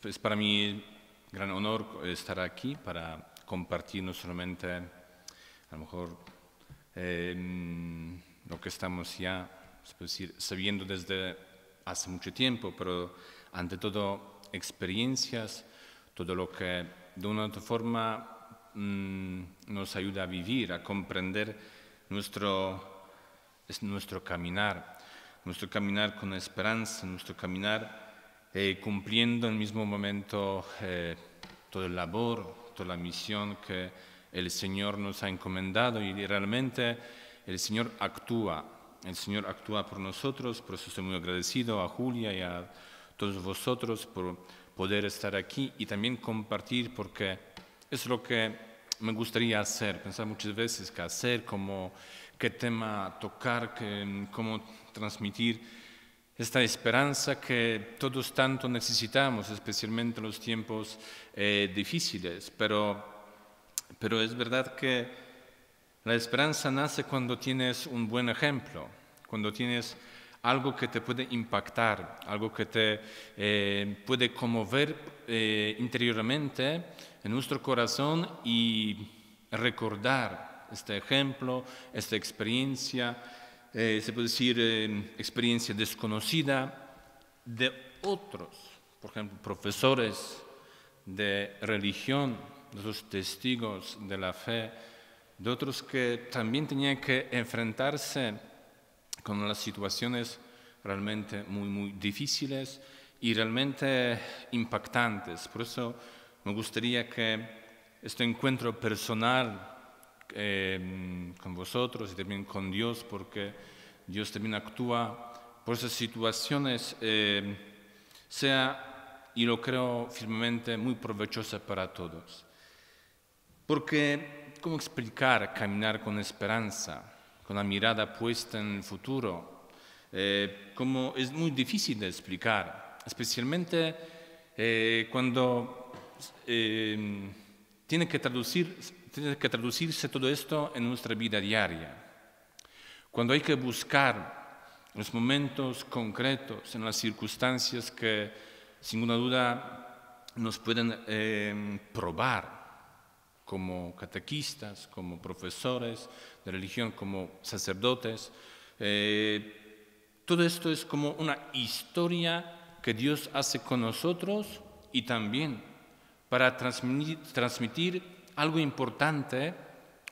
es pues, para mí gran honor estar aquí para compartir no solamente a lo mejor em, lo que estamos ya decir, sabiendo desde hace mucho tiempo, pero ante todo experiencias, todo lo que de una u otra forma mm, nos ayuda a vivir, a comprender nuestro, nuestro caminar, nuestro caminar con esperanza, nuestro caminar eh, cumpliendo en el mismo momento eh, toda la labor, toda la misión que el Señor nos ha encomendado y realmente el Señor actúa, el Señor actúa por nosotros, por eso estoy muy agradecido a Julia y a todos vosotros por poder estar aquí y también compartir porque es lo que me gustaría hacer, pensar muchas veces qué hacer, cómo, qué tema tocar, cómo transmitir esta esperanza que todos tanto necesitamos, especialmente en los tiempos eh, difíciles. Pero, pero es verdad que la esperanza nace cuando tienes un buen ejemplo, cuando tienes algo que te puede impactar, algo que te eh, puede conmover eh, interiormente en nuestro corazón y recordar este ejemplo, esta experiencia, eh, se puede decir, em, experiencia desconocida de otros, por ejemplo, profesores de religión, de los testigos de la fe, de otros que también tenían que enfrentarse con las situaciones realmente muy, muy difíciles y realmente impactantes. Por eso me gustaría que este encuentro personal Em, con vosotros y también con Dios, porque Dios también actúa por esas situaciones, em, sea, y lo creo firmemente, muy provechosa para todos. Porque, ¿cómo explicar caminar con esperanza, con la mirada puesta en el futuro? Eh, como es muy difícil de explicar, especialmente eh, cuando em, tiene que traducir tiene que traducirse todo esto en nuestra vida diaria. Cuando hay que buscar los momentos concretos, en las circunstancias que sin ninguna duda nos pueden em, probar como catequistas, como profesores de religión, como sacerdotes. Eh, todo esto es como una historia que Dios hace con nosotros y también para transmitir algo importante,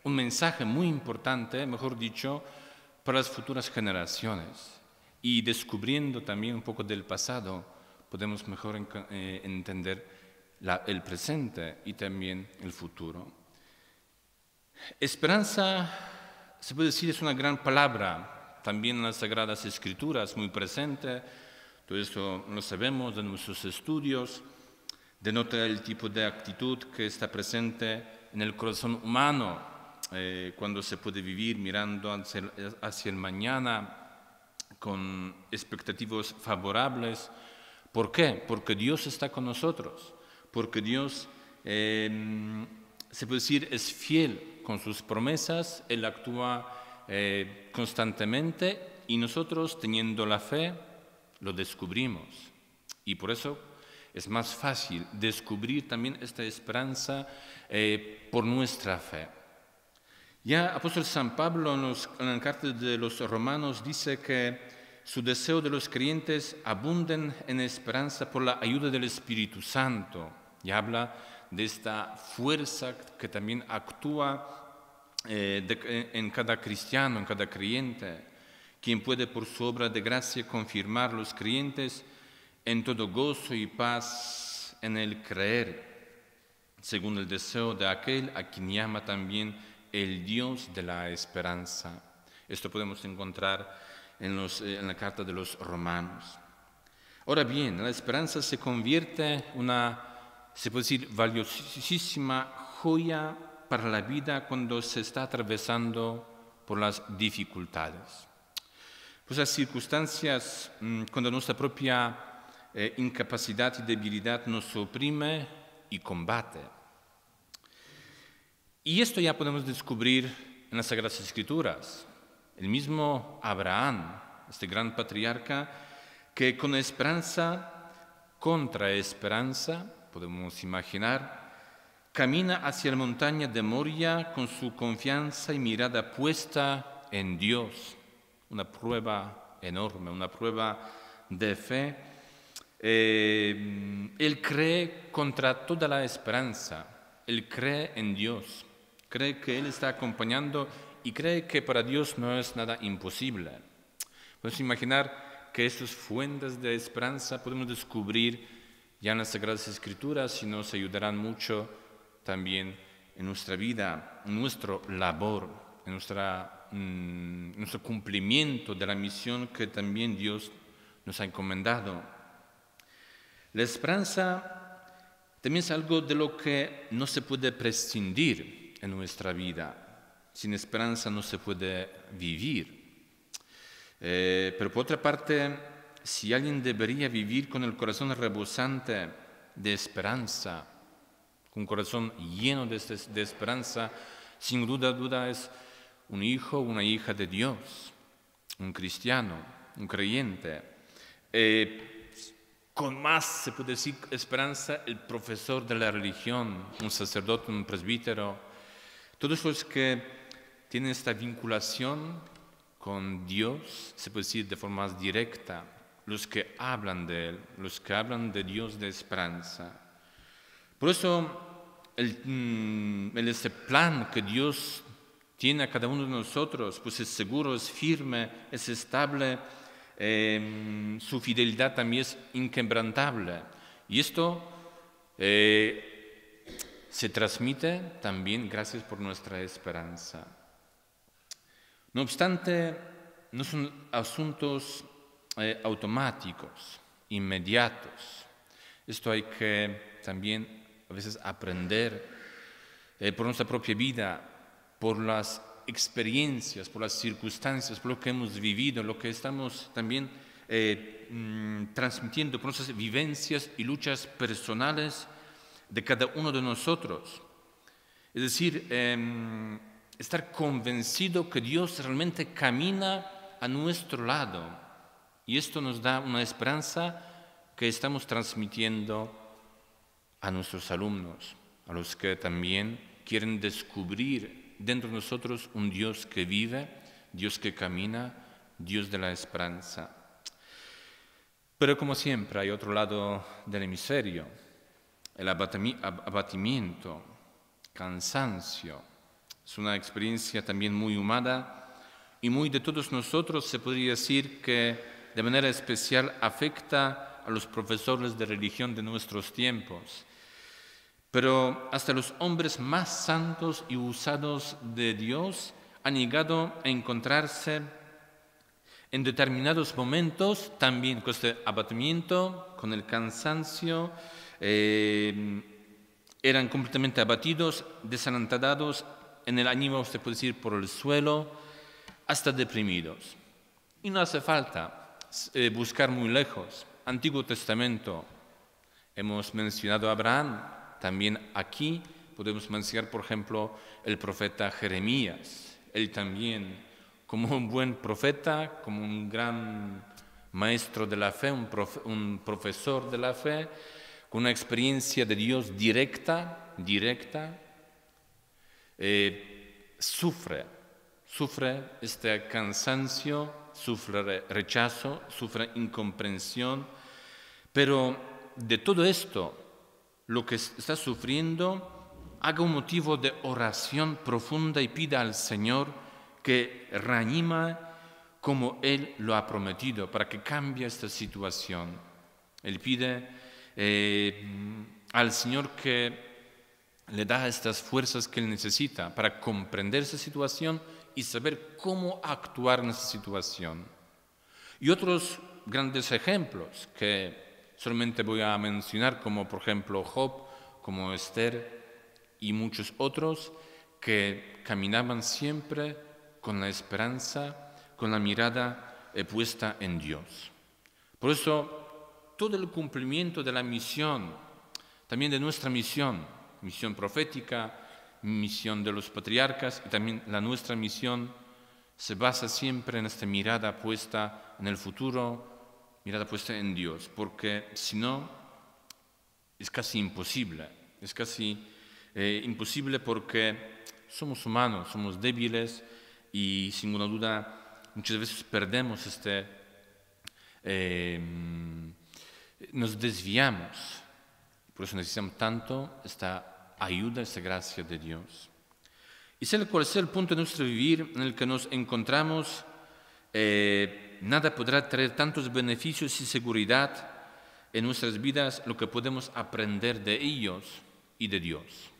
un mensaje muy importante, mejor dicho, para las futuras generaciones. Y descubriendo también un poco del pasado, podemos mejor eh, entender el presente y también el futuro. Esperanza, se puede decir, es una gran palabra, también en las Sagradas Escrituras, muy presente, todo esto lo sabemos de nuestros estudios denota el tipo de actitud que está presente en el corazón humano eh, cuando se puede vivir mirando hacia el, mañana con expectativas favorables. ¿Por qué? Porque Dios está con nosotros, porque Dios, em, se puede decir, es fiel con sus promesas, Él actúa eh, constantemente y nosotros, teniendo la fe, lo descubrimos. Y por eso es más fácil descubrir también esta esperanza eh, por nuestra fe. Ya apóstol San Pablo en, la carta de los romanos dice que su deseo de los creyentes abunden en esperanza por la ayuda del Espíritu Santo. Y habla de esta fuerza que también actúa eh, en cada cristiano, en cada creyente, quien puede por su obra de gracia confirmar los creyentes en todo gozo y paz en el creer, según el deseo de aquel a quien llama también el Dios de la esperanza. Esto podemos encontrar en, los, eh, en la carta de los romanos. Ahora bien, la esperanza se convierte en una, se puede decir, valiosísima joya para la vida cuando se está atravesando por las dificultades. Pues las circunstancias, mm, cuando nuestra propia eh, incapacidad y debilidad nos oprime y combate. Y esto ya podemos descubrir en las Sagradas Escrituras. El mismo Abraham, este gran patriarca, que con esperanza, contra esperanza, podemos imaginar, camina hacia la montaña de Moria con su confianza y mirada puesta en Dios. Una prueba enorme, una prueba de fe eh, él cree contra toda la esperanza, él cree en Dios, cree que Él está acompañando y cree que para Dios no es nada imposible. Podemos imaginar que estas fuentes de esperanza podemos descubrir ya en las Sagradas Escrituras y nos ayudarán mucho también en nuestra vida, en nuestro labor, en, nuestra, en mm, nuestro cumplimiento de la misión que también Dios nos ha encomendado. La esperanza también es algo de lo que no se puede prescindir en nuestra vida. Sin esperanza no se puede vivir. Eh, pero por otra parte, si alguien debería vivir con el corazón rebosante de esperanza, con un corazón lleno de, este, esperanza, sin duda, duda es un hijo, una hija de Dios, un cristiano, un creyente. Eh, con más, se puede decir, esperanza, el profesor de la religión, un sacerdote, un presbítero, todos los que tienen esta vinculación con Dios, se puede decir de forma más directa, los que hablan de Él, los que hablan de Dios de esperanza. Por eso, el, mm, ese plan que Dios tiene a cada uno de nosotros, pues es seguro, es firme, es estable, Em, su fidelidad también es inquebrantable. Y esto eh, se transmite también gracias por nuestra esperanza. No obstante, no son asuntos eh, automáticos, inmediatos. Esto hay que también a veces aprender eh, por nuestra propia vida, por las experiencias, por las circunstancias, por lo que hemos vivido, lo que estamos también eh, mm, transmitiendo, por nuestras vivencias y luchas personales de cada uno de nosotros. Es decir, em, estar convencido que Dios realmente camina a nuestro lado. Y esto nos da una esperanza que estamos transmitiendo a nuestros alumnos, a los que también quieren descubrir dentro de nosotros un Dios que vive, Dios que camina, Dios de la esperanza. Pero como siempre hay otro lado del hemisferio, el abatimiento, cansancio. Es una experiencia también muy humana y muy de todos nosotros se podría decir que de manera especial afecta a los profesores de religión de nuestros tiempos pero hasta los hombres más santos y usados de Dios han llegado a encontrarse en determinados momentos también con este abatimiento, con el cansancio, eh, eran completamente abatidos, desalentados, en el ánimo, usted puede decir, por el suelo, hasta deprimidos. Y no hace falta eh, buscar muy lejos. Antiguo Testamento, hemos mencionado a Abraham, también aquí podemos mencionar, por ejemplo, el profeta Jeremías. Él también, como un buen profeta, como un gran maestro de la fe, un, profesor de la fe, con una experiencia de Dios directa, directa, eh, sufre, sufre este cansancio, sufre rechazo, sufre incomprensión, pero de todo esto lo que está sufriendo, haga un motivo de oración profunda y pida al Señor que reanima como Él lo ha prometido, para que cambie esta situación. Él pide eh, al Señor que le da estas fuerzas que Él necesita para comprender esa situación y saber cómo actuar en esa situación. Y otros grandes ejemplos que Solamente voy a mencionar como por ejemplo Job, como Esther y muchos otros que caminaban siempre con la esperanza, con la mirada eh, puesta en Dios. Por eso todo el cumplimiento de la misión, también de nuestra misión, misión profética, misión de los patriarcas y también la nuestra misión se basa siempre en esta mirada puesta en el futuro, mirada puesta en Dios, porque si no, es casi imposible, es casi eh, imposible porque somos humanos, somos débiles y sin ninguna duda muchas veces perdemos este, em, nos desviamos, por eso necesitamos tanto esta ayuda, esta gracia de Dios. Y sea cual sea el punto de nuestro vivir en el que nos encontramos, eh, nada podrá traer tantos beneficios y seguridad en nuestras vidas lo que podemos aprender de ellos y de Dios,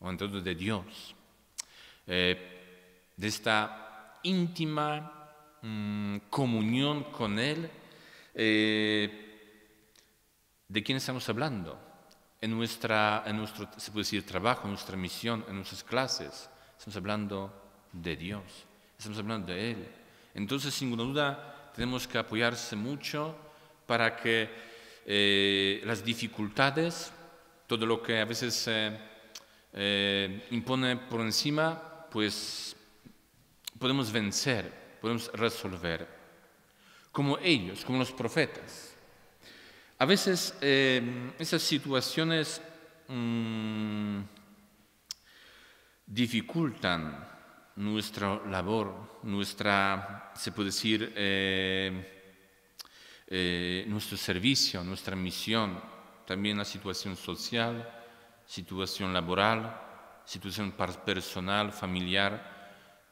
o todo, de Dios, eh, de esta íntima mm, comunión con Él, eh, de quién estamos hablando, en, nuestra, nuestro se puede decir, trabajo, en nuestra misión, en nuestras clases, estamos hablando de Dios, estamos hablando de Él. Entonces, sin ninguna duda, tenemos que apoyarse mucho para que eh, las dificultades, todo lo que a veces se eh, eh, impone por encima, pues podemos vencer, podemos resolver, como ellos, como los profetas. A veces esas situaciones mm, dificultan nuestra labor, nuestra, se puede decir, eh, eh, nuestro servicio, nuestra misión, también la situación social, situación laboral, situación personal, familiar,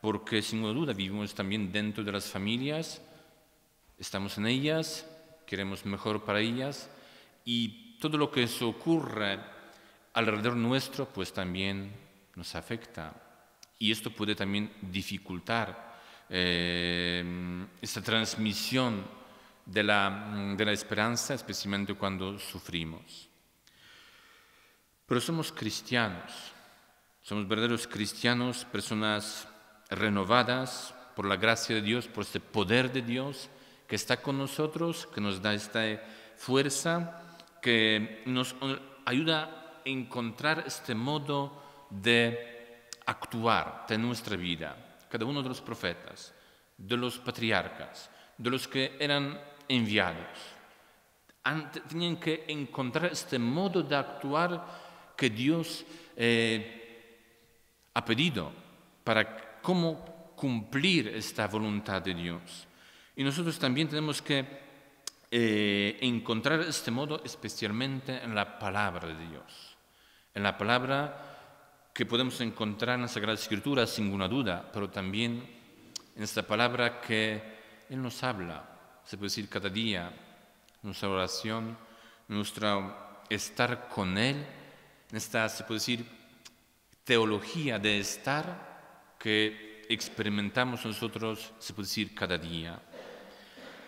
porque sin duda vivimos también dentro de las familias, estamos en ellas, queremos mejor para ellas y todo lo que se ocurre alrededor nuestro pues también nos afecta. Y esto puede también dificultar eh, esta transmisión mm, de la esperanza, especialmente cuando sufrimos. Pero somos cristianos, somos verdaderos cristianos, personas renovadas por la gracia de Dios, por este poder de Dios que está con nosotros, que nos da esta fuerza, que nos ayuda a encontrar este modo de actuar de nuestra vida, cada uno de los profetas, de los patriarcas, de los que eran enviados, tenían que encontrar este modo de actuar que Dios eh, ha pedido para cómo cumplir esta voluntad de Dios. Y nosotros también tenemos que eh, encontrar este modo especialmente en la palabra de Dios, en la palabra que podemos encontrar en la Sagrada Escritura sin ninguna duda, pero también en esta palabra que Él nos habla, se puede decir cada día, nuestra oración, nuestro estar con Él, en esta, se puede decir, teología de estar que experimentamos nosotros, se puede decir, cada día.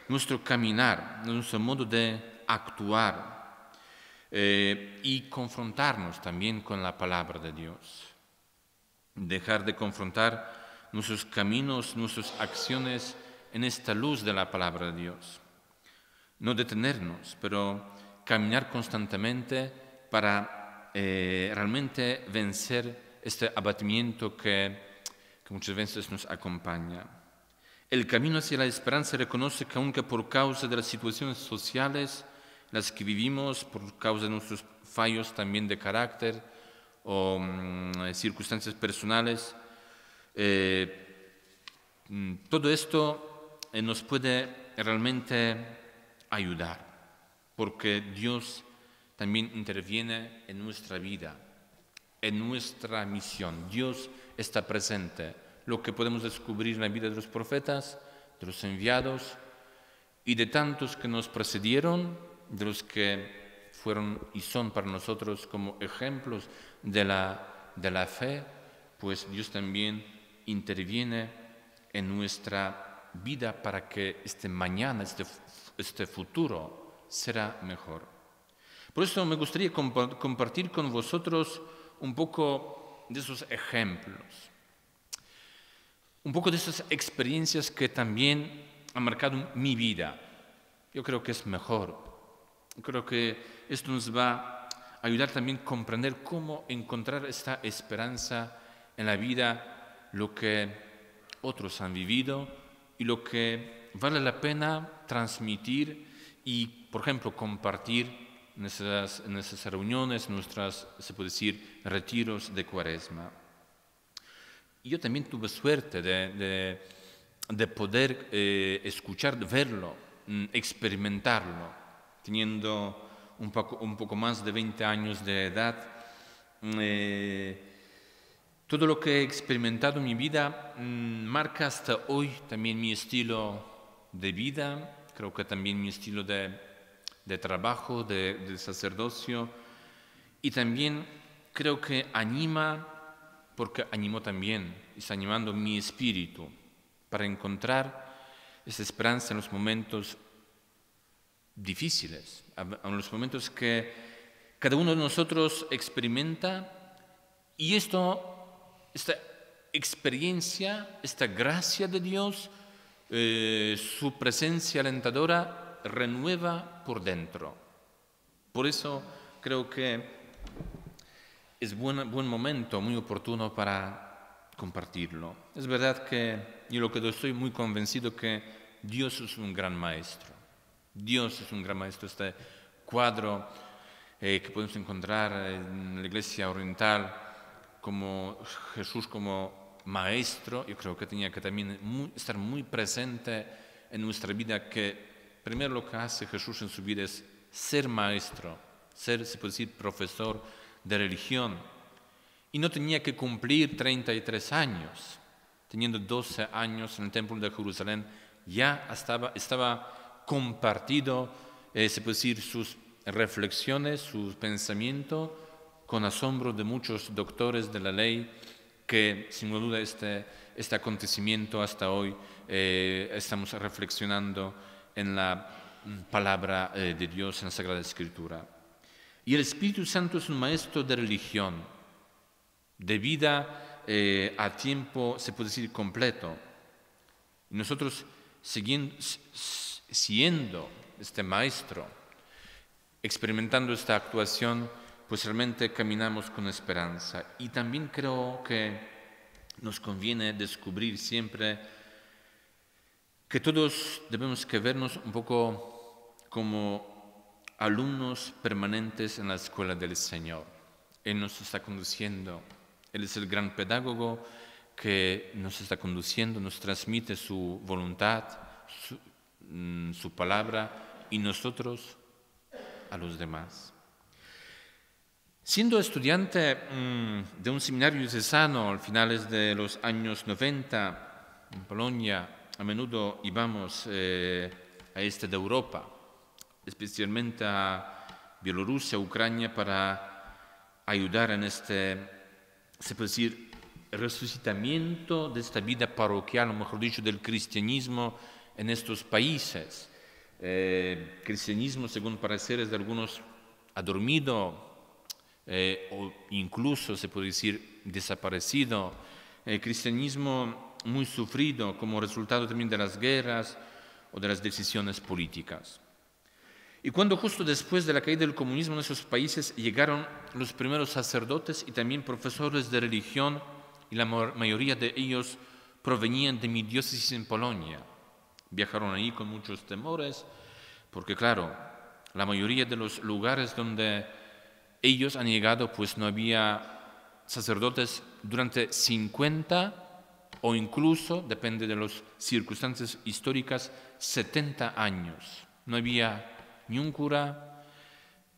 Nuestro caminar, nuestro modo de actuar, eh, y confrontarnos también con la palabra de Dios. Dejar de confrontar nuestros caminos, nuestras acciones en esta luz de la palabra de Dios. No detenernos, pero caminar constantemente para eh, realmente vencer este abatimiento que, que muchas veces nos acompaña. El camino hacia la esperanza reconoce que aunque por causa de las situaciones sociales, las que vivimos por causa de nuestros fallos también de carácter o mm, circunstancias personales. Eh, mm, todo esto eh, nos puede realmente ayudar, porque Dios también interviene en nuestra vida, en nuestra misión. Dios está presente. Lo que podemos descubrir en la vida de los profetas, de los enviados y de tantos que nos precedieron de los que fueron y son para nosotros como ejemplos de la, fe, pues Dios también interviene en nuestra vida para que este mañana, este, este futuro será mejor. Por eso me gustaría compartir con vosotros un poco de esos ejemplos, un poco de esas experiencias que también han marcado mi vida. Yo creo que es mejor Creo que esto nos va a ayudar también a comprender cómo encontrar esta esperanza en la vida, lo que otros han vivido y lo que vale la pena transmitir y, por ejemplo, compartir en esas, en reuniones, nuestras, se puede decir, retiros de cuaresma. yo también tuve suerte de, poder eh, escuchar, verlo, mm, experimentarlo teniendo un poco, un poco más de 20 años de edad. Mm, eh, todo lo que he experimentado en mi vida mm, marca hasta hoy también mi estilo de vida, creo que también mi estilo de, trabajo, de, de, sacerdocio, y también creo que anima, porque animó también, está animando mi espíritu para encontrar esa esperanza en los momentos difíciles, a los momentos que cada uno de nosotros experimenta y esto, esta experiencia, esta gracia de Dios, eh, su presencia alentadora renueva por dentro. Por eso creo que es buen, buen momento, muy oportuno para compartirlo. Es verdad que yo lo que estoy muy convencido que Dios es un gran maestro. Dios es un gran maestro. Este cuadro eh, que podemos encontrar en la iglesia oriental como Jesús como maestro, yo creo que tenía que también estar muy presente en nuestra vida, que primero lo que hace Jesús en su vida es ser maestro, ser, se puede decir, profesor de religión. Y no tenía que cumplir 33 años. Teniendo 12 años en el templo de Jerusalén, ya estaba, estaba compartido, eh, se puede decir, sus reflexiones, sus pensamientos, con asombro de muchos doctores de la ley que sin duda este, este acontecimiento hasta hoy eh, estamos reflexionando en la mm, palabra eh, de Dios en la Sagrada Escritura. Y el Espíritu Santo es un maestro de religión, de vida a tiempo, se puede decir, completo. Nosotros siguiendo, siendo este maestro, experimentando esta actuación, pues realmente caminamos con esperanza. Y también creo que nos conviene descubrir siempre que todos debemos que vernos un poco como alumnos permanentes en la escuela del Señor. Él nos está conduciendo, Él es el gran pedagogo que nos está conduciendo, nos transmite su voluntad, su, Mm, su palabra y nosotros a los demás. Siendo estudiante mm, de un seminario diocesano a finales de los años 90 en Polonia, a menudo íbamos eh, a este de Europa, especialmente a Bielorrusia, Ucrania, para ayudar en este, se puede decir, resucitamiento de esta vida parroquial, o mejor dicho, del cristianismo en estos países. el eh, cristianismo, según pareceres de algunos, ha dormido eh, o incluso se puede decir desaparecido. el eh, cristianismo muy sufrido como resultado también de las guerras o de las decisiones políticas. Y cuando justo después de la caída del comunismo en esos países llegaron los primeros sacerdotes y también profesores de religión, y la mayoría de ellos provenían de mi diócesis en Polonia. Viajaron ahí con muchos temores, porque claro, la mayoría de los lugares donde ellos han llegado, pues no había sacerdotes durante 50 o incluso, depende de las circunstancias históricas, 70 años. No había ni un cura,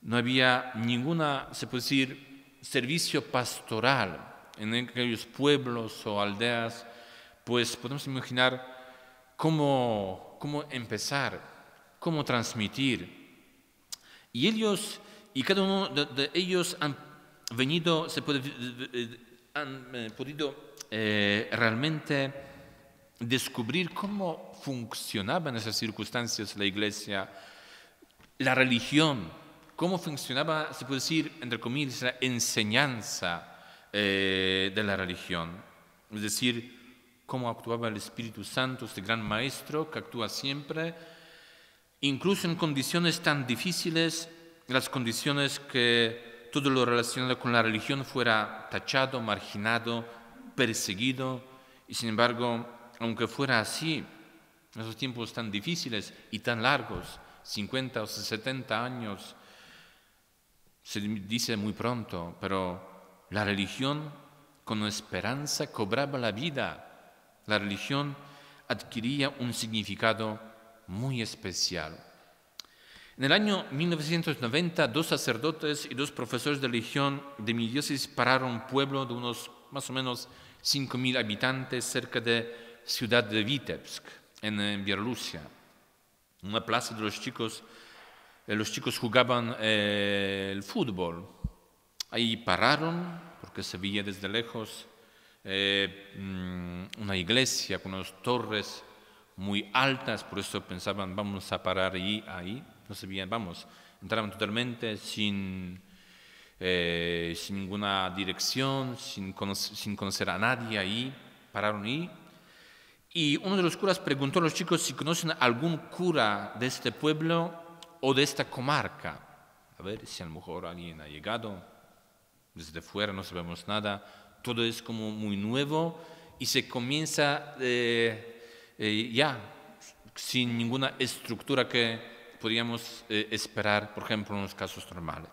no había ninguna, se puede decir, servicio pastoral en aquellos pueblos o aldeas, pues podemos imaginar cómo, empezar, cómo transmitir. Y ellos, y cada uno de, ellos han venido, eh, han eh, podido eh, realmente descubrir cómo funcionaba en esas circunstancias la iglesia, la religión, cómo funcionaba, se puede decir, entre comillas, la enseñanza de la religión. Es decir, cómo actuaba el Espíritu Santo, este gran maestro que actúa siempre, incluso en condiciones tan difíciles, las condiciones que todo lo relacionado con la religión fuera tachado, marginado, perseguido, y sin embargo, aunque fuera así, en esos tiempos tan difíciles y tan largos, 50 o 70 años, se dice muy pronto, pero la religión con esperanza cobraba la vida la religión adquiría un significado muy especial. En el año 1990, dos sacerdotes y dos profesores de religión de mi diócesis pararon un pueblo de unos más o menos 5.000 habitantes cerca de ciudad de Vitebsk, en eh, Bielorrusia. una plaza de los chicos, eh, los chicos jugaban eh, el fútbol. Ahí pararon, porque se veía desde lejos eh, mm, una iglesia con unas torres muy altas, por eso pensaban, vamos a parar ahí, ahí. No sabían, vamos, entraron totalmente eh, sin, ninguna dirección, sin, conocer, sin conocer a nadie ahí, pararon ahí. Y uno de los curas preguntó a los chicos si conocen algún cura de este pueblo o de esta comarca. A ver si a lo mejor alguien ha llegado desde fuera, no sabemos nada todo es como muy nuevo y se comienza eh, eh, ya sin ninguna estructura que podríamos eh, esperar, por ejemplo, en los casos normales.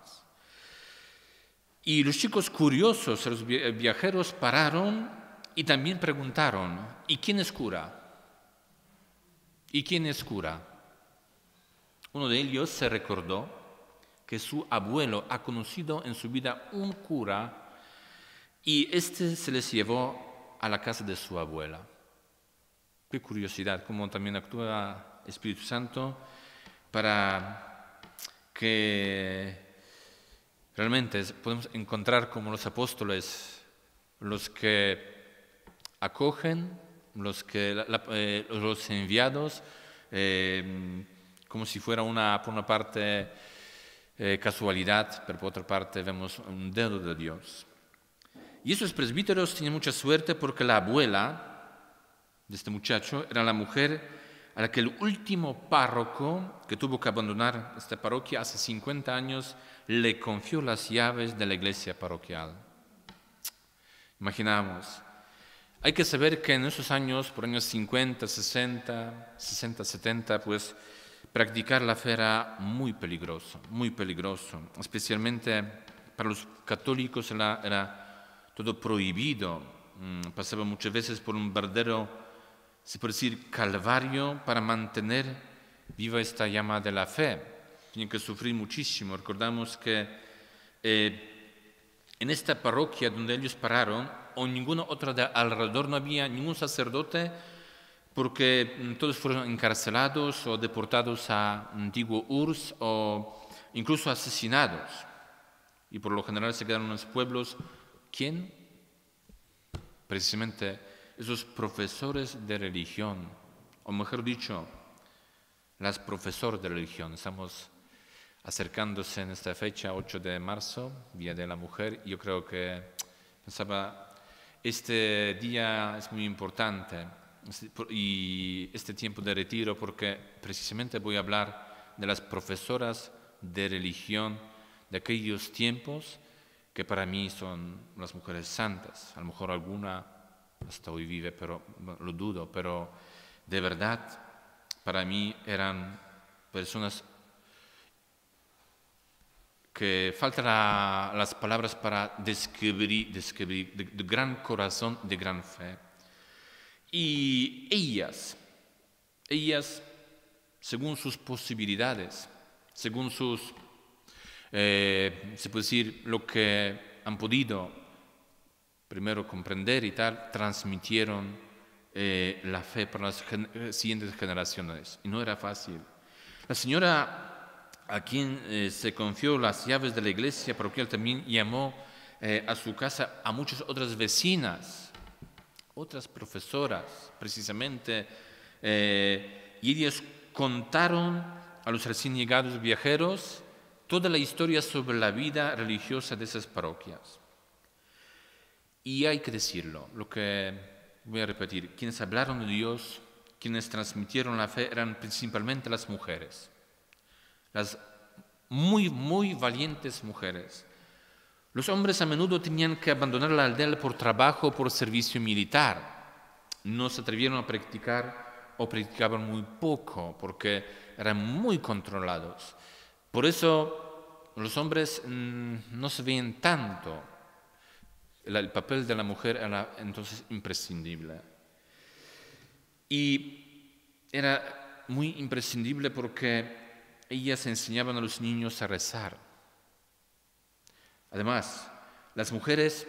Y los chicos curiosos, los viajeros, pararon y también preguntaron, ¿y quién es cura? ¿Y quién es cura? Uno de ellos se recordó que su abuelo ha conocido en su vida un cura y este se les llevó a la casa de su abuela. Qué curiosidad, cómo también actúa Espíritu Santo para que realmente podemos encontrar como los apóstoles, los que acogen, los, que, eh, los enviados, eh, como si fuera una, por una parte, eh, casualidad, pero por otra parte vemos un dedo de Dios. Y esos presbíteros tienen mucha suerte porque la abuela de este muchacho era la mujer a la que el último párroco que tuvo que abandonar esta parroquia hace 50 años le confió las llaves de la iglesia parroquial. Imaginamos, hay que saber que en esos años, por años 50, 60, 60, 70, pues practicar la fe era muy peligroso, muy peligroso, especialmente para los católicos era, era todo prohibido. Mm, pasaba muchas veces por un verdadero, se puede decir, calvario para mantener viva esta llama de la fe. Tienen que sufrir muchísimo. Recordamos que eh, en esta parroquia donde ellos pararon, o ninguna otra alrededor, no había ningún sacerdote porque mm, todos fueron encarcelados o deportados a antiguo urs o incluso asesinados. Y por lo general se quedaron en los pueblos ¿Quién? Precisamente esos profesores de religión, o mejor dicho, las profesoras de religión. Estamos acercándose en esta fecha, 8 de marzo, Día de la Mujer. Yo creo que pensaba, este día es muy importante este, y este tiempo de retiro porque precisamente voy a hablar de las profesoras de religión de aquellos tiempos que para mí son las mujeres santas. A lo mejor alguna hasta hoy vive, pero lo dudo, pero de verdad para mí eran personas que faltan las palabras para describir, describir de, de, gran corazón, de gran fe. Y ellas, ellas, según sus posibilidades, según sus eh, se puede decir, lo que han podido primero comprender y tal, transmitieron eh, la fe para las eh, siguientes generaciones. Y no era fácil. La señora a quien se confió las llaves de la iglesia él también llamó a su casa a muchas otras vecinas, otras profesoras, precisamente, y ellas contaron a los recién llegados viajeros toda la historia sobre la vida religiosa de esas parroquias. Y hay que decirlo, lo que voy a repetir, quienes hablaron de Dios, quienes transmitieron la fe eran principalmente las mujeres, las muy, muy valientes mujeres. Los hombres a menudo tenían que abandonar la aldea por trabajo o por servicio militar. No se atrevieron a practicar o practicaban muy poco porque eran muy controlados. Por eso los hombres mm, no se ven tanto. El, papel de la mujer era entonces imprescindible. Y era muy imprescindible porque ellas enseñaban a los niños a rezar. Además, las mujeres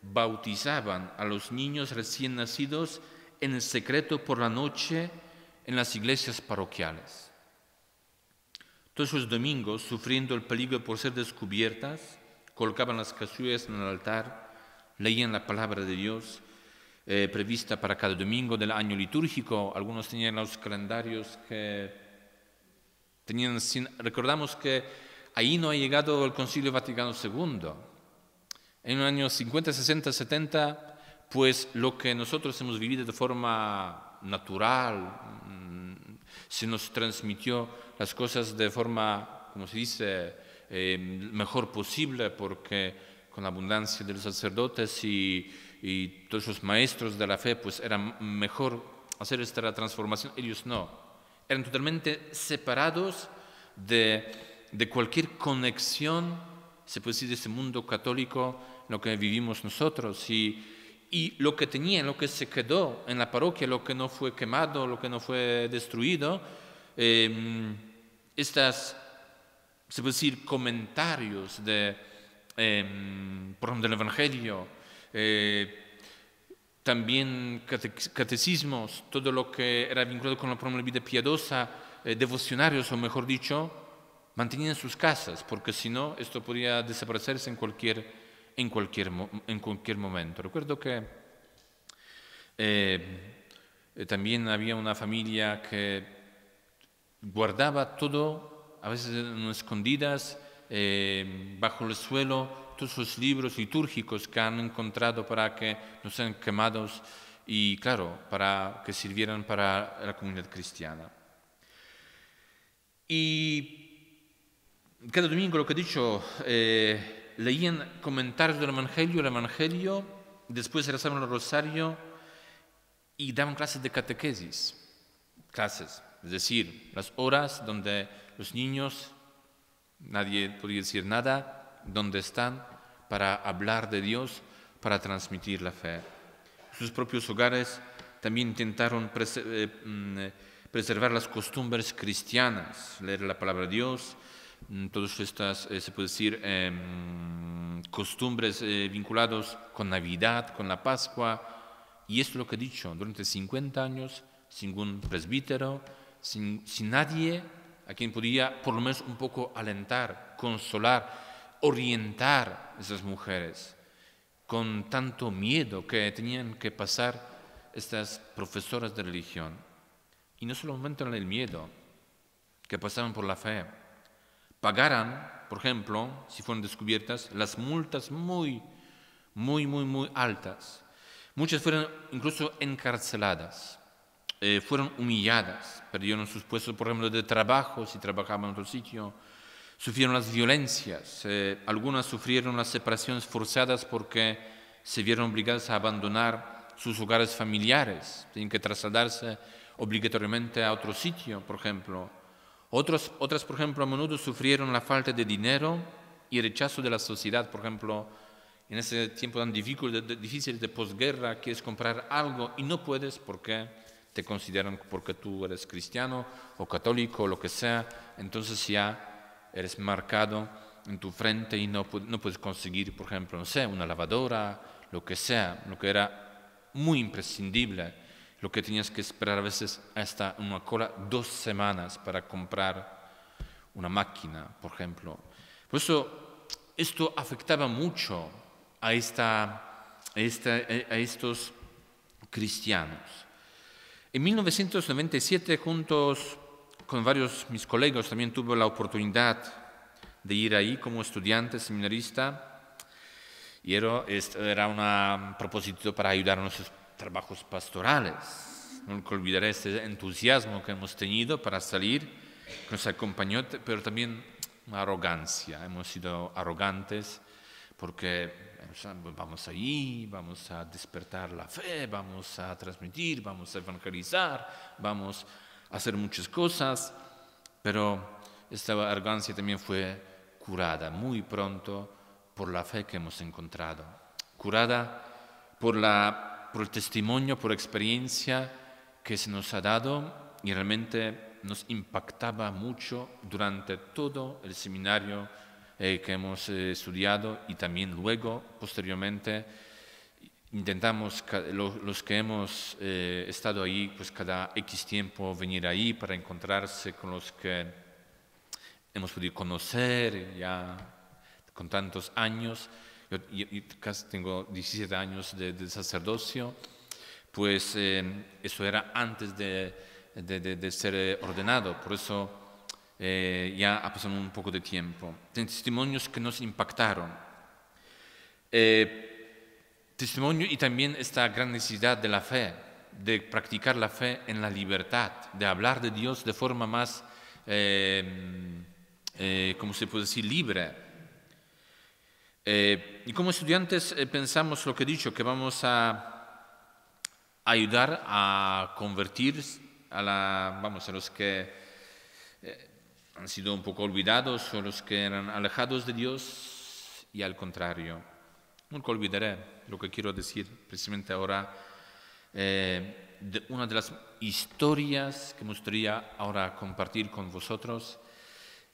bautizaban a los niños recién nacidos en secreto por la noche en las iglesias parroquiales. Todos los domingos, sufriendo el peligro por ser descubiertas, colocaban las casuías en el altar, leían la palabra de Dios eh, prevista para cada domingo del año litúrgico. Algunos tenían los calendarios que tenían Recordamos que ahí no ha llegado el Concilio Vaticano II. En los años 50, 60, 70, pues lo que nosotros hemos vivido de forma natural mm, se nos transmitió las cosas de forma, como se dice, em, mejor posible, porque con la abundancia de los sacerdotes y, todos los maestros de la fe, pues era mejor hacer esta transformación. Ellos no, eran totalmente separados de, de cualquier conexión, se puede decir, de ese mundo católico, lo que vivimos nosotros. Y, y lo que tenía, lo que se quedó en la parroquia, lo que no fue quemado, lo que no fue destruido, eh, estas, se puede decir, comentarios de, em, del Evangelio, eh, también catecismos, todo lo que era vinculado con la promo vida piadosa, eh, devocionarios, o mejor dicho, mantenían sus casas, porque si no, esto podía desaparecerse en cualquier, en cualquier, en cualquier momento. Recuerdo que eh, también había una familia que guardaba todo, a veces en escondidas, eh, bajo el suelo, todos los libros litúrgicos que han encontrado para que no sean quemados y, claro, para que sirvieran para la comunidad cristiana. Y cada domingo, lo que he dicho, eh, leían comentarios del Evangelio, el Evangelio, después rezaban el rosario y daban clases de catequesis, clases es decir, las horas donde los niños, nadie podía decir nada, donde están para hablar de Dios, para transmitir la fe. Sus propios hogares también intentaron eh, mm, eh, preservar las costumbres cristianas, leer la palabra de Dios, mm, todas estas, eh, se puede decir, em, costumbres vinculados con Navidad, con la Pascua. Y es lo que he dicho durante 50 años, sin un presbítero, sin, nadie a quien podía por lo menos un poco alentar, consolar, orientar esas mujeres con tanto miedo que tenían que pasar estas profesoras de religión. Y no solamente aumentaron el miedo, que pasaban por la fe. Pagaran, por ejemplo, si fueron descubiertas, las multas muy, muy, muy, muy altas. Muchas fueron incluso encarceladas. Eh, fueron humilladas, perdieron sus puestos, por ejemplo, de trabajo, si trabajaban en otro sitio, sufrieron las violencias, eh, algunas sufrieron las separaciones forzadas porque se vieron obligadas a abandonar sus hogares familiares, tienen que trasladarse obligatoriamente a otro sitio, por ejemplo. otras, por ejemplo, a menudo sufrieron la falta de dinero y rechazo de la sociedad, por ejemplo, en ese tiempo tan difícil de, difícil de posguerra, quieres comprar algo y no puedes porque te consideran porque tú eres cristiano o católico o lo que sea, entonces ya eres marcado en tu frente y no, puedes conseguir, por ejemplo, no sé, una lavadora, lo que sea, lo que era muy imprescindible, lo que tenías que esperar a veces hasta una cola dos semanas para comprar una máquina, por ejemplo. Por eso esto afectaba mucho a, esta, a estos cristianos. En 1997, juntos con varios mis colegas, también tuve la oportunidad de ir ahí como estudiante, seminarista, y era, un propósito para ayudar a nuestros trabajos pastorales. Nunca olvidaré este entusiasmo que hemos tenido para salir, que nos acompañó, pero también una arrogancia. Hemos sido arrogantes porque vamos allí, vamos a despertar la fe, vamos a transmitir, vamos a evangelizar, vamos a hacer muchas cosas, pero esta arrogancia también fue curada muy pronto por la fe que hemos encontrado, curada por, por el testimonio, por la experiencia que se nos ha dado y realmente nos impactaba mucho durante todo el seminario eh, que hemos eh, estudiado y también luego, posteriormente, intentamos los, los que hemos eh, estado ahí, pues cada X tiempo venir ahí para encontrarse con los que hemos podido conocer ya con tantos años. Yo, casi tengo 17 años de, sacerdocio, pues eso era antes de, de, de ser ordenado, por eso eh, ya ha pasado un poco de tiempo. Testimonios que nos impactaron. Eh, testimonio y también esta gran necesidad de la fe, de practicar la fe en la libertad, de hablar de Dios de forma más, em, eh, como se puede decir?, libre. y como estudiantes pensamos lo que he dicho, que vamos a ayudar a convertir a, la, vamos, a los que han sido un poco olvidados o los que eran alejados de Dios y al contrario. Nunca olvidaré lo que quiero decir precisamente ahora eh, de una de las historias que me gustaría ahora compartir con vosotros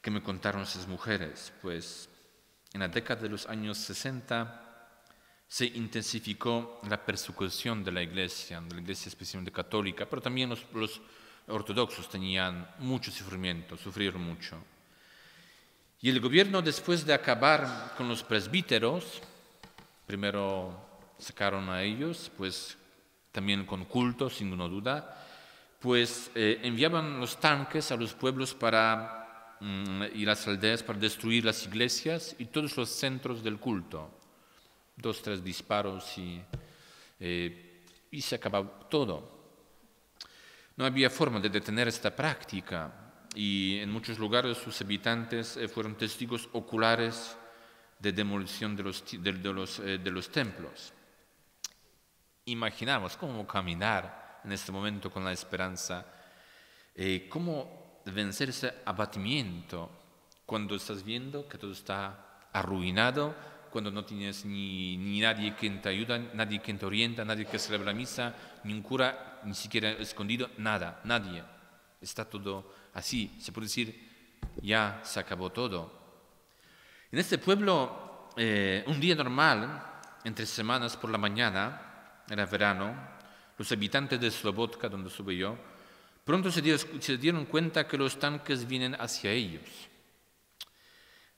que me contaron esas mujeres. Pues en la década de los años 60 se intensificó la persecución de la iglesia, de la iglesia especialmente católica, pero también los, los ortodoxos tenían mucho sufrimiento, sufrieron mucho. Y el gobierno, después de acabar con los presbíteros, primero sacaron a ellos, pues también con culto, sin ninguna duda, pues eh, enviaban los tanques a los pueblos para, mm, y las aldeas para destruir las iglesias y todos los centros del culto. Dos, tres disparos y, eh, y se acabó todo. No había forma de detener esta práctica y en muchos lugares sus habitantes eh, fueron testigos oculares de demolición de los, de, eh, templos. Imaginamos cómo caminar en este momento con la esperanza, eh, cómo vencer ese abatimiento cuando estás viendo que todo está arruinado cuando no tienes ni, ni, nadie que te ayuda, nadie que te orienta, nadie que celebra misa, ni un cura, ni siquiera escondido, nada, nadie. Está todo así. Se puede decir, ya se acabó todo. En este pueblo, eh, un día normal, entre semanas por la mañana, era verano, los habitantes de slobodka donde sube yo, pronto se dieron cuenta que los tanques vienen hacia ellos.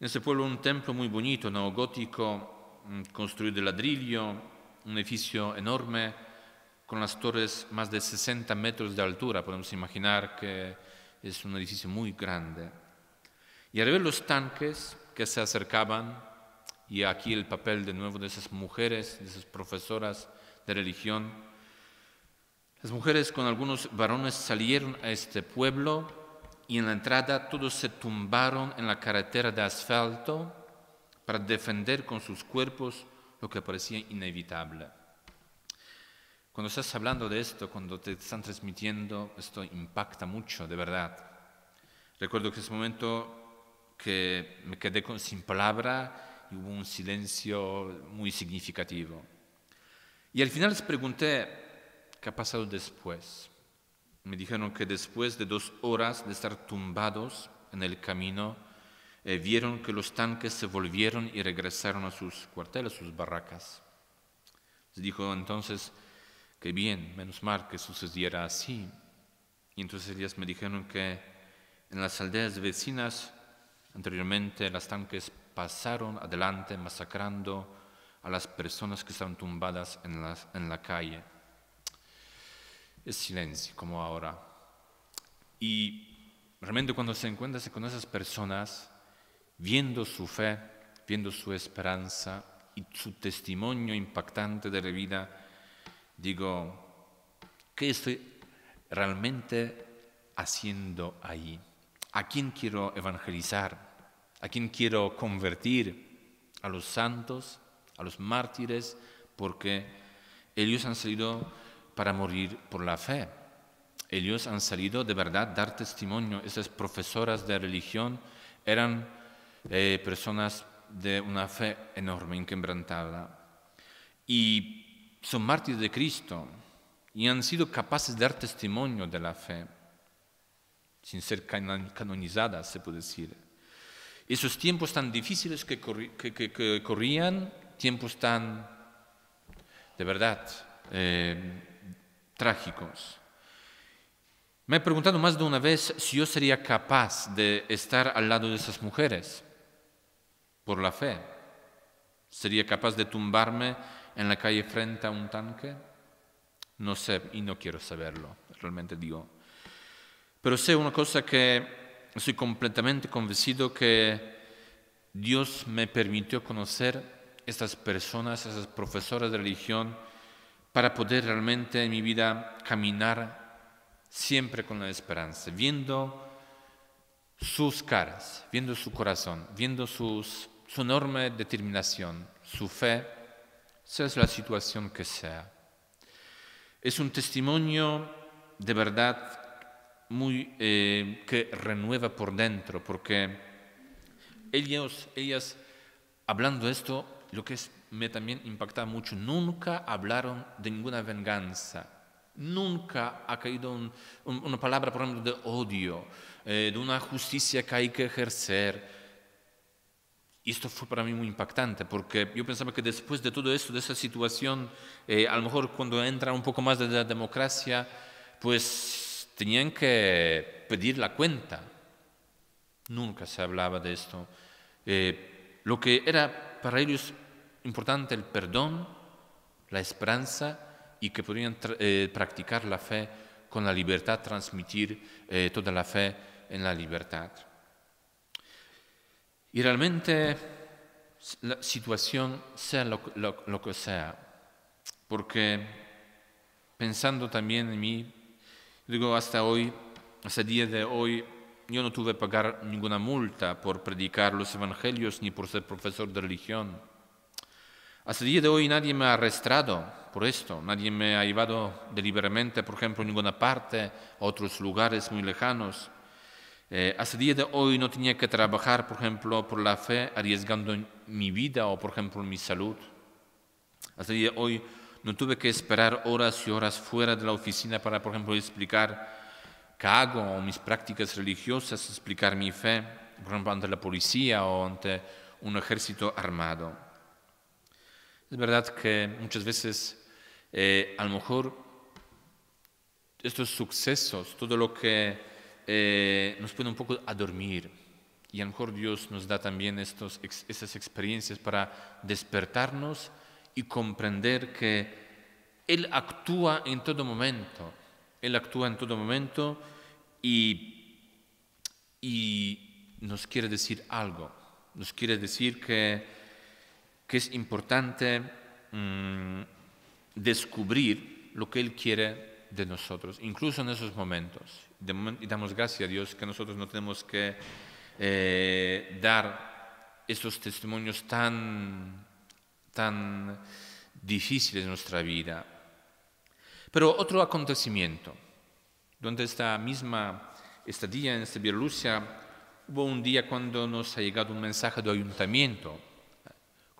En ese pueblo un templo muy bonito, neogótico, mm, construido de ladrillo, un edificio enorme con las torres más de 60 metros de altura. Podemos imaginar que es un edificio muy grande. Y al ver los tanques que se acercaban, y aquí el papel de nuevo de esas mujeres, de esas profesoras de religión, las mujeres con algunos varones salieron a este pueblo y en la entrada todos se tumbaron en la carretera de asfalto para defender con sus cuerpos lo que parecía inevitable. Cuando estás hablando de esto, cuando te están transmitiendo, esto impacta mucho, de verdad. Recuerdo que ese momento que me quedé sin palabra y hubo un silencio muy significativo. Y al final les pregunté qué ha pasado después. Me dijeron que después de dos horas de estar tumbados en el camino, eh, vieron que los tanques se volvieron y regresaron a sus cuarteles, a sus barracas. les dijo entonces, que bien, menos mal que sucediera así. Y entonces ellas me dijeron que en las aldeas vecinas anteriormente los tanques pasaron adelante masacrando a las personas que estaban tumbadas en la calle es silencio, como ahora. Y realmente cuando se encuentra con esas personas, viendo su fe, viendo su esperanza y su testimonio impactante de la vida, digo, ¿qué estoy realmente haciendo ahí? ¿A quién quiero evangelizar? ¿A quién quiero convertir? ¿A los santos? ¿A los mártires? Porque ellos han salido para morir por la fe. Ellos han salido de verdad dar testimonio. Esas profesoras de religión eran eh, personas de una fe enorme, inquebrantable. Y son mártires de Cristo y han sido capaces de dar testimonio de la fe, sin ser canonizadas, se puede decir. Esos tiempos tan difíciles que, corrían, tiempos tan, de verdad, eh, trágicos. Me he preguntado más de una vez si yo sería capaz de estar al lado de esas mujeres por la fe. ¿Sería capaz de tumbarme en la calle frente a un tanque? No sé y no quiero saberlo, realmente digo. Pero sé una cosa que soy completamente convencido que Dios me permitió conocer estas personas, esas profesoras de religión, para poder realmente en mi vida caminar siempre con la esperanza, viendo sus caras, viendo su corazón, viendo sus, su enorme determinación, su fe, sea la situación que sea. Es un testimonio de verdad muy, eh, que renueva por dentro, porque ellos, ellas, hablando esto, lo que es me también impacta mucho. Nunca hablaron de ninguna venganza. Nunca ha caído una palabra, por ejemplo, de odio, eh, de una justicia que hay que ejercer. Y esto fue para mí muy impactante, porque yo pensaba que después de todo esto, de esa situación, eh, a lo mejor cuando entra un poco más de la democracia, pues tenían que pedir la cuenta. Nunca se hablaba de esto. Eh, lo que era para ellos importante el perdón, la esperanza y que podrían eh, practicar la fe con la libertad, transmitir eh, toda la fe en la libertad. Y realmente la situación sea lo, lo que sea, porque pensando también en mí, digo, hasta hoy, hasta el día de hoy, yo no tuve que pagar ninguna multa por predicar los evangelios ni por ser profesor de religión. Hasta el día de hoy nadie me ha arrestado por esto, nadie me ha llevado deliberadamente, por ejemplo, a ninguna parte, a otros lugares muy lejanos. Eh, hasta el día de hoy no tenía que trabajar, por ejemplo, por la fe, arriesgando mi vida o, por ejemplo, mi salud. Hasta el día de hoy no tuve que esperar horas y horas fuera de la oficina para, por ejemplo, explicar qué hago o mis prácticas religiosas, explicar mi fe, por ejemplo, ante la policía o ante un ejército armado. Es verdad que muchas veces eh, a lo mejor estos sucesos, todo lo que eh, nos pone un poco a dormir, y a lo mejor Dios nos da también estos, estas experiencias para despertarnos y comprender que Él actúa en todo momento, Él actúa en todo momento y nos quiere decir algo, nos quiere decir que que es importante mm, descubrir lo que Él quiere de nosotros, incluso en esos momentos. y damos gracias a Dios que nosotros no tenemos que eh, dar estos testimonios tan, tan difíciles de nuestra vida. Pero otro acontecimiento, donde esta misma estadía en esta Bielorrusia, hubo un día cuando nos ha llegado un mensaje del ayuntamiento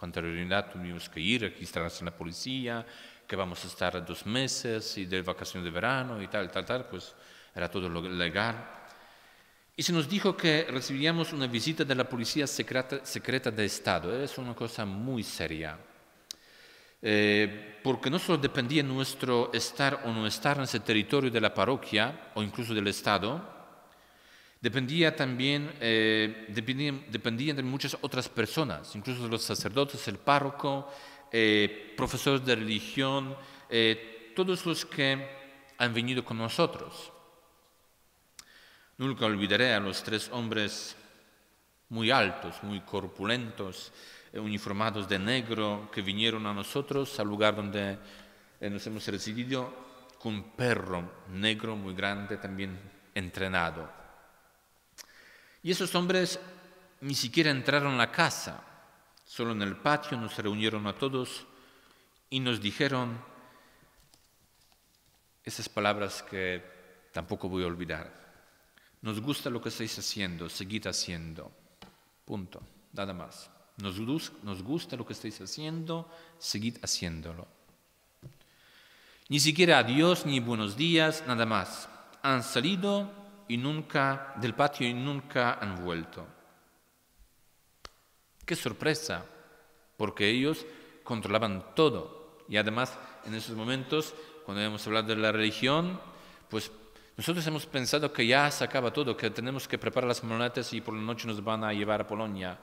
anterioridad tuvimos que ir, registrarse en la policía, que vamos a estar dos meses y de vacaciones de verano y tal, tal, tal, pues era todo legal. Y se nos dijo que recibíamos una visita de la policía secreta, secreta de Estado. Es una cosa muy seria. Eh, porque no solo dependía nuestro estar o no estar en ese territorio de la parroquia o incluso del Estado, dependía también eh, de muchas otras personas, incluso de los sacerdotes, el párroco, eh, profesores de religión, eh, todos los que han venido con nosotros. Nunca olvidaré a los tres hombres muy altos, muy corpulentos, uniformados de negro, que vinieron a nosotros al lugar donde nos hemos residido con un perro negro muy grande, también entrenado. Y esos hombres ni siquiera entraron a la casa, solo en el patio nos reunieron a todos y nos dijeron esas palabras que tampoco voy a olvidar. Nos gusta lo que estáis haciendo, seguid haciendo. Punto. Nada más. Nos, nos gusta lo que estáis haciendo, seguid haciéndolo. Ni siquiera adiós, ni buenos días, nada más. Han salido y nunca, del patio y nunca han vuelto. Qué sorpresa, porque ellos controlaban todo. Y además, en esos momentos, cuando hemos hablado de la religión, pues nosotros hemos pensado que ya se acaba todo, que tenemos que preparar las maletas y por la noche nos van a llevar a Polonia.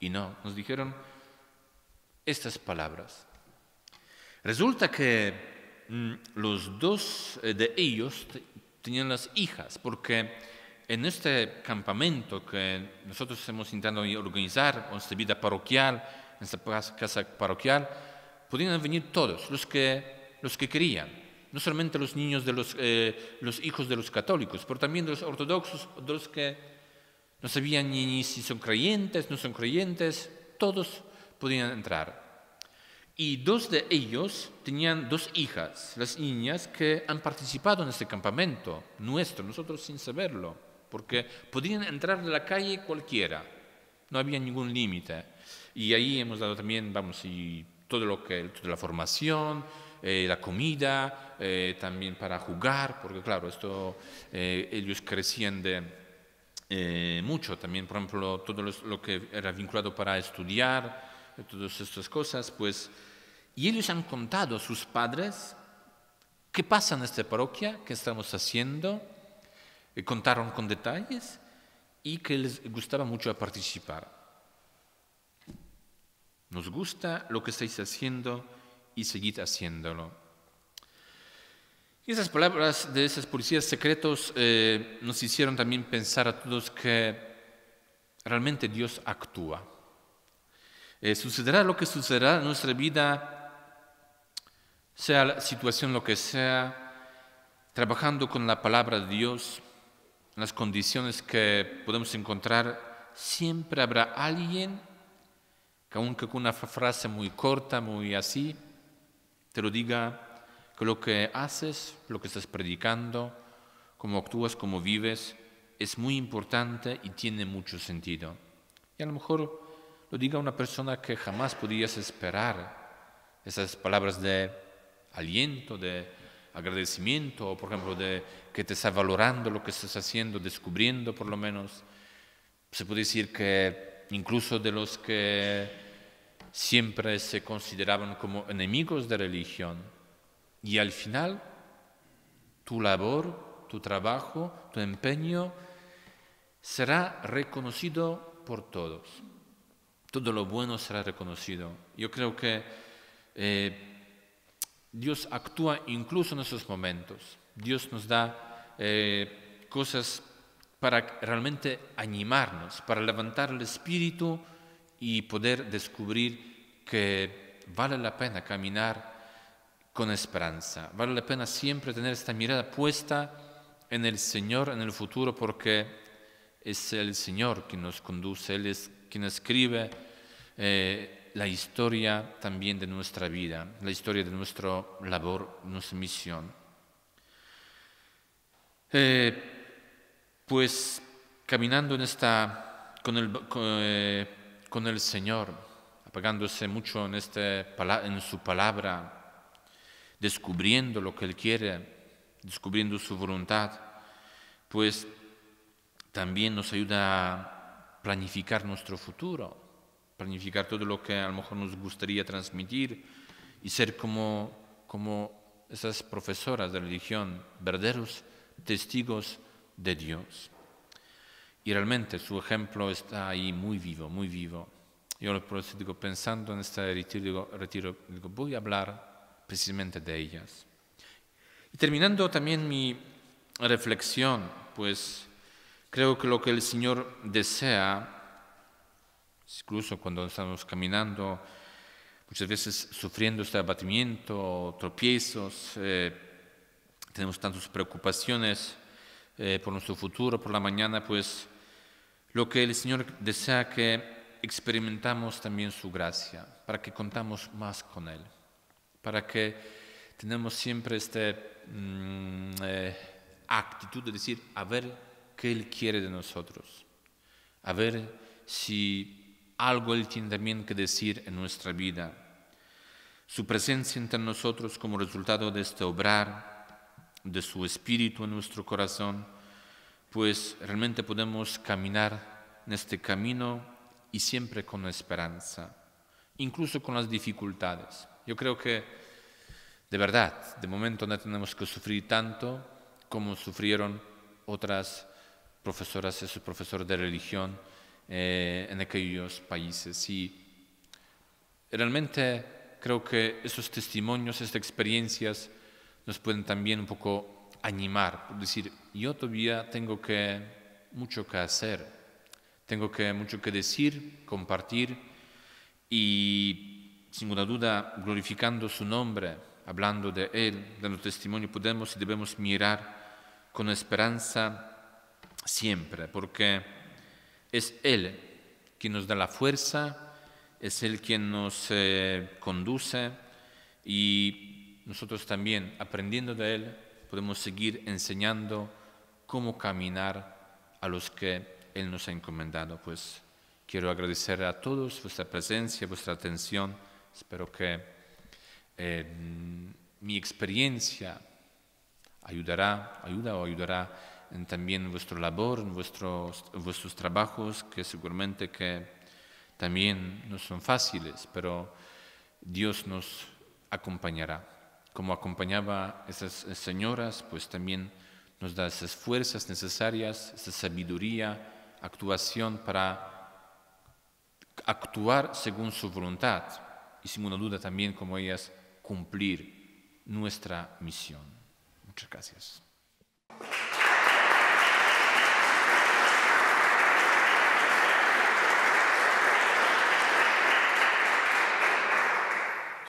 Y no, nos dijeron estas palabras. Resulta que mm, los dos eh, de ellos tenían las hijas, porque en este campamento que nosotros hemos intentado organizar, en esta vida parroquial, en esta casa parroquial, podían venir todos, los que, los que querían. No solamente los niños de los, eh, los hijos de los católicos, pero también de los ortodoxos, de los que no sabían ni si son creyentes, no son creyentes, todos podían entrar y dos de ellos tenían dos hijas, las niñas que han participado en este campamento nuestro, nosotros sin saberlo, porque podían entrar en la calle cualquiera, no había ningún límite. Y ahí hemos dado también, vamos, y todo lo que, toda la formación, eh, la comida, eh, también para jugar, porque claro, esto, eh, ellos crecían de mucho también, por ejemplo, todo lo que era vinculado para estudiar, de todas estas cosas, pues, y ellos han contado a sus padres qué pasa en esta parroquia, qué estamos haciendo, y contaron con detalles y que les gustaba mucho participar. Nos gusta lo que estáis haciendo y seguid haciéndolo. Y esas palabras de esas policías secretos eh, nos hicieron también pensar a todos que realmente Dios actúa. Eh, sucederá lo que sucederá en nuestra vida, sea la situación lo que sea, trabajando con la palabra de Dios, en las condiciones que podemos encontrar, siempre habrá alguien que aunque con una frase muy corta, muy así, te lo diga, que lo que haces, lo que estás predicando, cómo actúas, cómo vives, es muy importante y tiene mucho sentido. Y a lo mejor lo diga una persona que jamás podías esperar. Esas palabras de aliento, de agradecimiento, o por ejemplo, de que te está valorando lo que estás haciendo, descubriendo por lo menos. Se puede decir que incluso de los que siempre se consideraban como enemigos de religión, y al final tu labor, tu trabajo, tu empeño será reconocido por todos todo lo bueno será reconocido. Yo creo que eh, Dios actúa incluso en esos momentos. Dios nos da eh, cosas para realmente animarnos, para levantar el espíritu y poder descubrir que vale la pena caminar con esperanza, vale la pena siempre tener esta mirada puesta en el Señor, en el futuro, porque es el Señor quien nos conduce, Él es quien escribe eh, la historia también de nuestra vida, la historia de nuestra labor, nuestra misión. Eh, pues caminando en esta, con, el, eh, el Señor, apagándose mucho en, este en su palabra, descubriendo lo que Él quiere, descubriendo su voluntad, pues también nos ayuda a planificar nuestro futuro, planificar todo lo que a lo mejor nos gustaría transmitir y ser como, como esas profesoras de religión, verdaderos testigos de Dios. Y realmente su ejemplo está ahí muy vivo, muy vivo. Yo lo eso digo, pensando en este retiro, retiro digo, voy a hablar precisamente de ellas. Y terminando también mi reflexión, pues creo que lo que el Señor desea incluso cuando estamos caminando, muchas veces sufriendo este abatimiento, tropiezos, eh, tenemos tantas preocupaciones eh, por nuestro futuro, por la mañana, pues lo que el Señor desea que experimentamos también su gracia, para que contamos más con Él, para que tenemos siempre esta mm, eh, actitud de decir, a ver qué Él quiere de nosotros, a ver si algo Él tiene también que decir en nuestra vida. Su presencia entre nosotros como resultado de este obrar, de su espíritu en nuestro corazón, pues realmente podemos caminar en este camino y siempre con esperanza, incluso con las dificultades. Yo creo que de verdad, de momento no tenemos que sufrir tanto como sufrieron otras profesoras y su profesores de religión eh, en aquellos países. Y realmente creo que esos testimonios, estas experiencias nos pueden también un poco animar, decir, yo todavía tengo que mucho que hacer, tengo que mucho que decir, compartir y sin ninguna duda glorificando su nombre, hablando de él, dando testimonio, podemos y debemos mirar con esperanza siempre, porque es Él quien nos da la fuerza, es Él quien nos eh, conduce y nosotros también, aprendiendo de Él, podemos seguir enseñando cómo caminar a los que Él nos ha encomendado. Pues quiero agradecer a todos vuestra presencia, vuestra atención. Espero que eh, mi experiencia ayudará, ayuda o ayudará en también vuestra labor, en vuestros, vuestros trabajos, que seguramente que también no son fáciles, pero Dios nos acompañará. Como acompañaba esas señoras, pues también nos da esas fuerzas necesarias, esa sabiduría, actuación para actuar según su voluntad y sin una duda también como ellas cumplir nuestra misión. Muchas gracias.